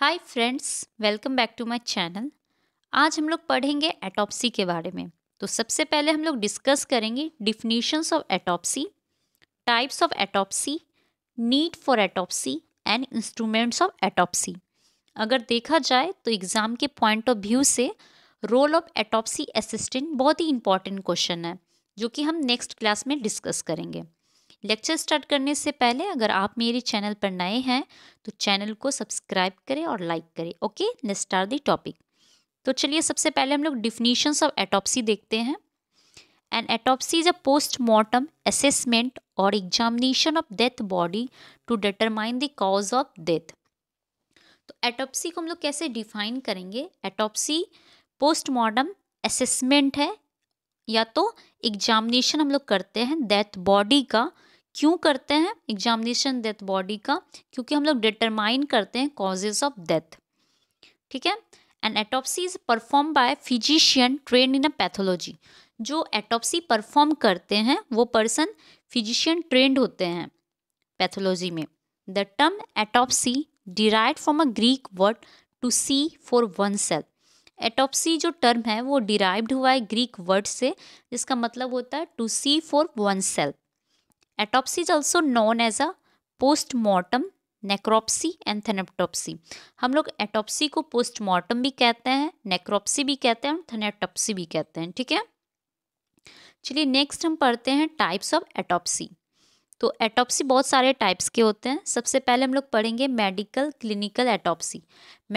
hi friends welcome back to my channel आज हम लोग पढ़ेंगे एटॉप्सी के बारे में तो सबसे पहले हम लोग डिस्कस करेंगे definitions of autopsy types of autopsy need for autopsy and instruments of autopsy अगर देखा जाए तो एग्ज़ाम के पॉइंट ऑफ व्यू से रोल ऑफ एटॉप्सी असिस्टेंट बहुत ही इंपॉर्टेंट क्वेश्चन है जो कि हम नेक्स्ट क्लास में डिस्कस करेंगे लेक्चर स्टार्ट करने से पहले अगर आप मेरे चैनल पर नए हैं तो चैनल को सब्सक्राइब करें और लाइक करें okay let's start the topic तो चलिए सबसे पहले हम लोग डिफिनीशंस ऑफ एटॉप्सी देखते हैं and autopsy is a postmortem assessment और examination of death body to determine the cause of death तो एटॉप्सी को हम लोग कैसे डिफाइन करेंगे एटॉप्सी पोस्टमार्टम असेसमेंट है या तो एग्जामिनेशन हम लोग करते हैं डेथ बॉडी का क्यों करते हैं एग्जामिनेशन डेथ बॉडी का क्योंकि हम लोग डिटरमाइन करते हैं कॉजेज ऑफ डेथ ठीक है and autopsy is perform by physician train in a pathology जो एटॉप्सी परफॉर्म करते हैं वो पर्सन फिजिशियन ट्रेंड होते हैं पैथोलॉजी में the term autopsy derive from a Greek word to see for oneself autopsy जो टर्म है वो डिराइव्ड हुआ है ग्रीक वर्ड से जिसका मतलब होता है to see for oneself Autopsy is also known as a postmortem necropsy and thanatopsy हम लोग एटोप्सी को पोस्टमार्टम भी कहते हैं नेक्रोप्सी भी कहते हैं थेनेटोप्सी भी कहते हैं ठीक है चलिए नेक्स्ट हम पढ़ते हैं टाइप्स ऑफ एटोप्सी तो एटोप्सी बहुत सारे टाइप्स के होते हैं सबसे पहले हम लोग पढ़ेंगे medical clinical autopsy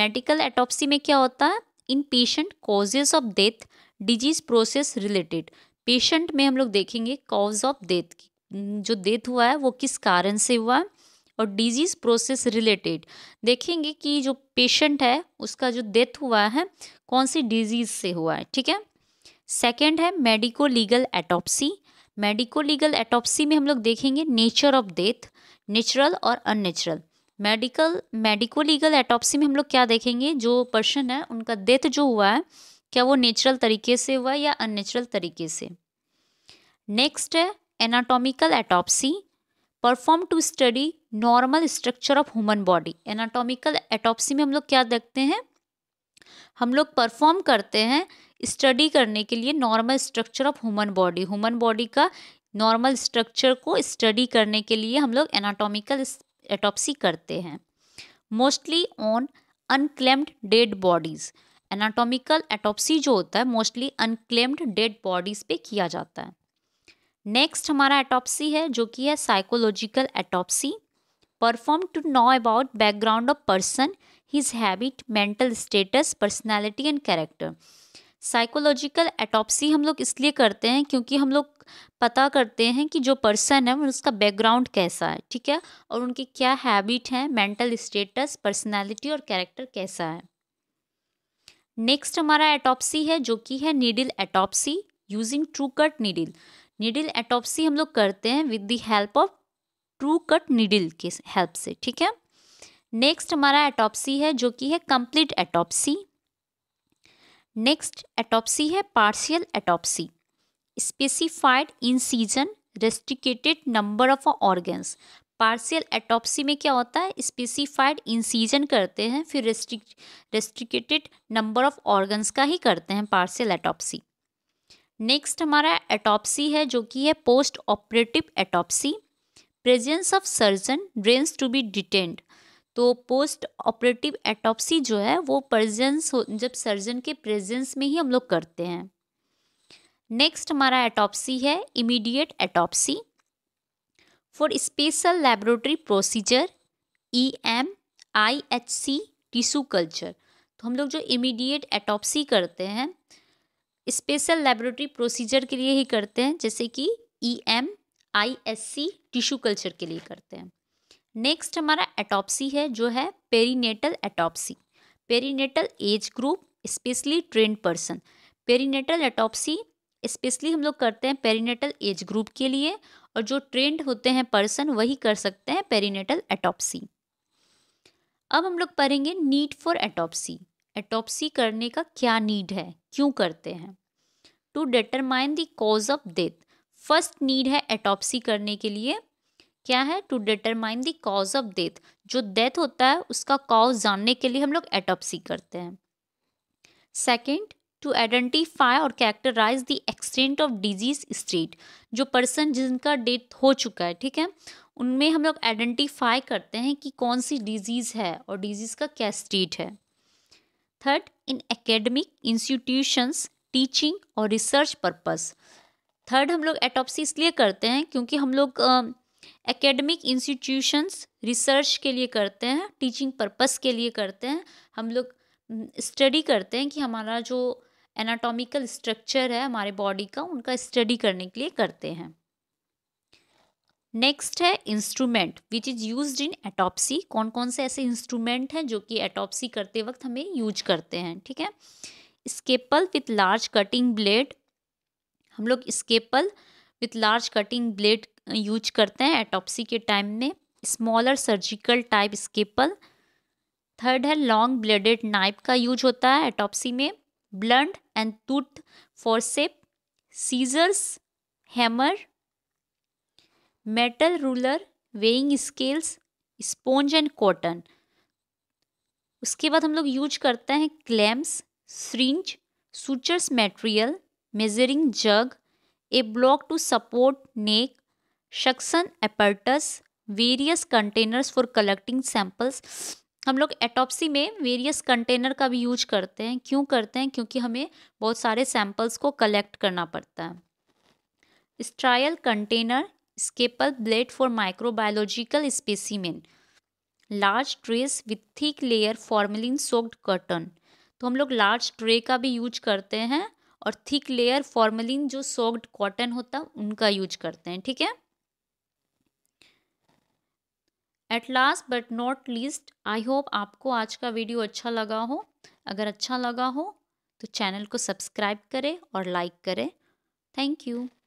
medical autopsy में क्या होता है in patient causes of death disease process related patient में हम लोग देखेंगे कॉज ऑफ डेथ की जो डेथ हुआ है वो किस कारण से हुआ और डिजीज प्रोसेस रिलेटेड देखेंगे कि जो पेशेंट है उसका जो डेथ हुआ है कौन सी डिजीज से हुआ है ठीक है सेकेंड है medico legal autopsy medico legal autopsy में हम लोग देखेंगे नेचर ऑफ डेथ नेचुरल और unnatural medical medico legal autopsy में हम लोग क्या देखेंगे जो पर्सन है उनका डेथ जो हुआ है क्या वो नेचुरल तरीके से हुआ या अननेचुरल तरीके से नेक्स्ट है anatomical autopsy perform to study normal structure of human body anatomical autopsy में हम लोग क्या देखते हैं हम लोग परफॉर्म करते हैं स्टडी करने के लिए normal structure of human body human body का नॉर्मल स्ट्रक्चर को स्टडी करने के लिए हम लोग एनाटॉमिकल एटॉप्सी करते हैं mostly on unclaimed dead bodies anatomical autopsy जो होता है मोस्टली अनक्लेम्ड डेड बॉडीज़ पे किया जाता है नेक्स्ट हमारा एटॉप्सी है जो कि है psychological autopsy perform to know about background of person his habit mental status personality and character psychological autopsy हम लोग इसलिए करते हैं क्योंकि हम लोग पता करते हैं कि जो पर्सन है उसका बैकग्राउंड कैसा है ठीक है और उनकी क्या हैबिट हैं मेंटल स्टेटस पर्सनैलिटी और कैरेक्टर कैसा है नेक्स्ट हमारा एटॉप्सी है जो कि है needle autopsy using true cut needle needle autopsy हम लोग करते हैं with the help of true cut needle के हेल्प से ठीक है नेक्स्ट हमारा एटॉप्सी है जो कि है कंप्लीट एटोप्सी नेक्स्ट एटॉप्सी है partial autopsy specified incision restricted number of organs partial autopsy में क्या होता है स्पेसिफाइड इंसीजन करते हैं फिर restrict restricted number of organs का ही करते हैं पार्शियल एटोप्सी नेक्स्ट हमारा एटॉप्सी है जो कि है post operative autopsy presence of surgeon drains to be detained तो पोस्ट ऑपरेटिव एटॉप्सी जो है वो प्रेजेंस जब सर्जन के प्रेजेंस में ही हम लोग करते हैं नेक्स्ट हमारा एटॉप्सी है immediate autopsy for special laboratory procedure E M I H C tissue culture तो हम लोग जो इमीडिएट एटॉप्सी करते हैं स्पेशल लेबोरेटरी प्रोसीजर के लिए ही करते हैं जैसे कि E M I S C tissue culture के लिए करते हैं नेक्स्ट हमारा एटॉप्सी है जो है perinatal autopsy perinatal age group specially trained person perinatal autopsy specially हम लोग करते हैं पेरीनेटल एज ग्रुप के लिए और जो ट्रेंड होते हैं पर्सन वही कर सकते हैं पेरीनेटल एटॉप्सी अब हम लोग पढ़ेंगे नीड फॉर एटॉप्सी एटॉप्सी करने का क्या नीड है क्यों करते हैं to determine the cause of death first need है एटॉप्सी करने के लिए क्या है to determine the cause of death जो डेथ होता है उसका कॉज जानने के लिए हम लोग एटॉपसी करते हैं सेकेंड टू आइडेंटिफाई और characterize the extent of disease state जो पर्सन जिनका डेथ हो चुका है ठीक है उनमें हम लोग आइडेंटिफाई करते हैं कि कौन सी डिजीज़ है और डिजीज़ का क्या स्टेट है third in academic institutions teaching और रिसर्च पर्पस थर्ड हम लोग एटॉपसी इसलिए करते हैं क्योंकि हम लोग एकेडमिक इंस्टीट्यूशंस रिसर्च के लिए करते हैं टीचिंग पर्पस के लिए करते हैं हम लोग स्टडी करते हैं कि हमारा जो एनाटॉमिकल स्ट्रक्चर है हमारे बॉडी का उनका स्टडी करने के लिए करते हैं नेक्स्ट है instrument which is use in autopsy कौन कौन से ऐसे इंस्ट्रूमेंट हैं जो कि एटॉपसी करते वक्त हमें यूज करते हैं ठीक है scalpel with large cutting blade हम लोग scalpel with large cutting blade use करते हैं एटॉप्सी के टाइम में smaller surgical type scalpel third है लॉन्ग ब्लेडेड नाइप का यूज होता है एटॉप्सी में blunt and tooth forcep scissors hammer metal ruler weighing scales sponge and cotton उसके बाद हम लोग यूज करते हैं clamps syringe, sutures material, measuring jug, a block to support neck, suction apparatus, various containers for collecting samples हम लोग एटॉप्सी में various container का भी यूज करते हैं क्यों करते हैं क्योंकि हमें बहुत सारे सैम्पल्स को कलेक्ट करना पड़ता है sterile container scalpel blade for microbiological specimen large trays with thick layer formalin soaked cotton तो हम लोग लार्ज ट्रे का भी यूज करते हैं और थिक लेयर फॉर्मलिन जो सॉफ्ट कॉटन होता उनका यूज करते हैं ठीक है at last but not least I hope आपको आज का वीडियो अच्छा लगा हो अगर अच्छा लगा हो तो चैनल को सब्सक्राइब करें और लाइक करें थैंक यू